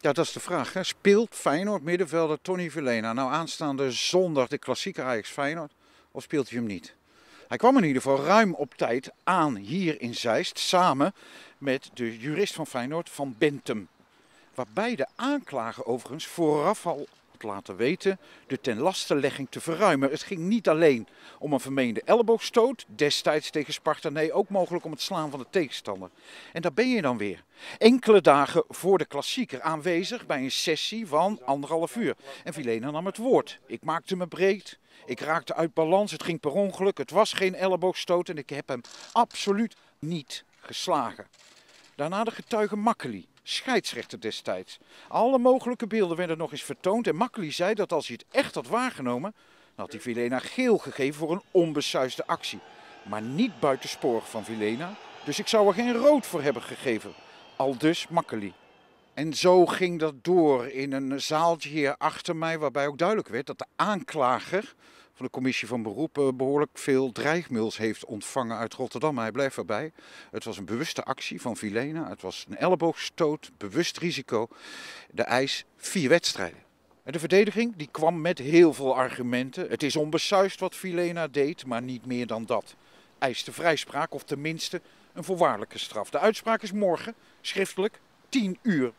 Ja, dat is de vraag. Hè. Speelt Feyenoord middenvelder Tony Verlena nou aanstaande zondag de klassieke Ajax Feyenoord of speelt hij hem niet? Hij kwam in ieder geval ruim op tijd aan hier in Zeist samen met de jurist van Feyenoord van Bentum. Waarbij de aanklager overigens vooraf al laten weten de tenlastenlegging te verruimen. Het ging niet alleen om een vermeende elleboogstoot, destijds tegen Sparta, nee, ook mogelijk om het slaan van de tegenstander. En daar ben je dan weer. Enkele dagen voor de klassieker aanwezig bij een sessie van anderhalf uur. En Vilena nam het woord. Ik maakte me breed, ik raakte uit balans, het ging per ongeluk, het was geen elleboogstoot en ik heb hem absoluut niet geslagen. Daarna de getuige Makkeli scheidsrechter destijds. Alle mogelijke beelden werden nog eens vertoond en Makkeli zei dat als hij het echt had waargenomen, dan had hij Vilena geel gegeven voor een onbesuisde actie. Maar niet buitensporig van Vilena, dus ik zou er geen rood voor hebben gegeven. Al dus Makkeli. En zo ging dat door in een zaaltje hier achter mij, waarbij ook duidelijk werd dat de aanklager van de commissie van beroepen eh, behoorlijk veel dreigmails heeft ontvangen uit Rotterdam. maar Hij blijft erbij. Het was een bewuste actie van Vilena. Het was een elleboogstoot, bewust risico. De eis vier wedstrijden. En de verdediging die kwam met heel veel argumenten. Het is onbesuist wat Vilena deed, maar niet meer dan dat. Eiste vrijspraak of tenminste een voorwaardelijke straf. De uitspraak is morgen, schriftelijk, 10 uur